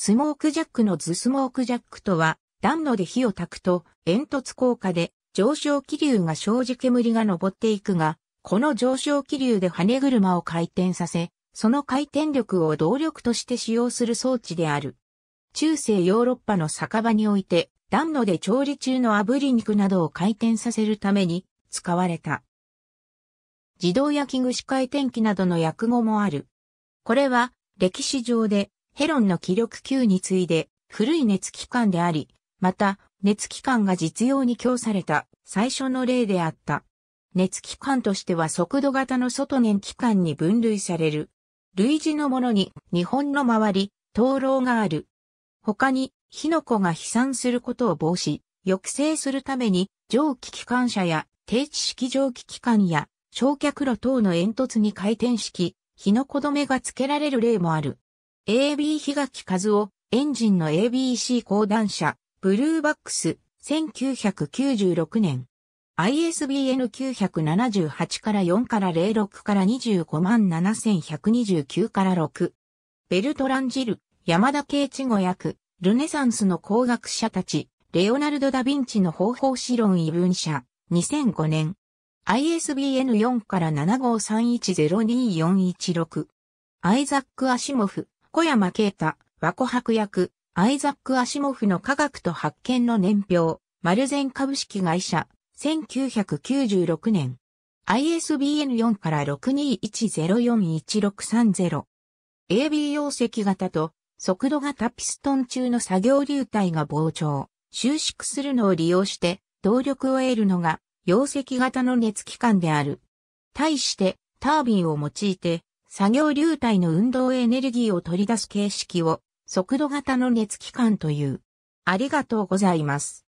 スモークジャックの図スモークジャックとは、暖炉で火を焚くと煙突効果で上昇気流が生じ煙が昇っていくが、この上昇気流で跳ね車を回転させ、その回転力を動力として使用する装置である。中世ヨーロッパの酒場において、暖炉で調理中の炙り肉などを回転させるために使われた。自動焼き串回転機などの訳語もある。これは歴史上でヘロンの気力級に次いで古い熱機関であり、また熱機関が実用に供された最初の例であった。熱機関としては速度型の外燃機関に分類される。類似のものに日本の周り、灯籠がある。他に火の粉が飛散することを防止、抑制するために蒸気機関車や低地式蒸気機関や焼却炉等の煙突に回転式、火の粉止めが付けられる例もある。AB 日垣和夫、エンジンの ABC 講談社、ブルーバックス、1996年。ISBN 978から4から06から25万7129から6。ベルトランジル、山田圭一語訳、ルネサンスの工学者たち、レオナルド・ダ・ヴィンチの方法史論異文社、2005年。ISBN 4から7531024116。アイザック・アシモフ、小山慶太、和子伯役、アイザック・アシモフの科学と発見の年表、マルゼン株式会社、1996年。ISBN 4から621041630。AB 溶石型と速度型ピストン中の作業流体が膨張、収縮するのを利用して動力を得るのが溶石型の熱機関である。対してタービンを用いて作業流体の運動エネルギーを取り出す形式を速度型の熱機関という。ありがとうございます。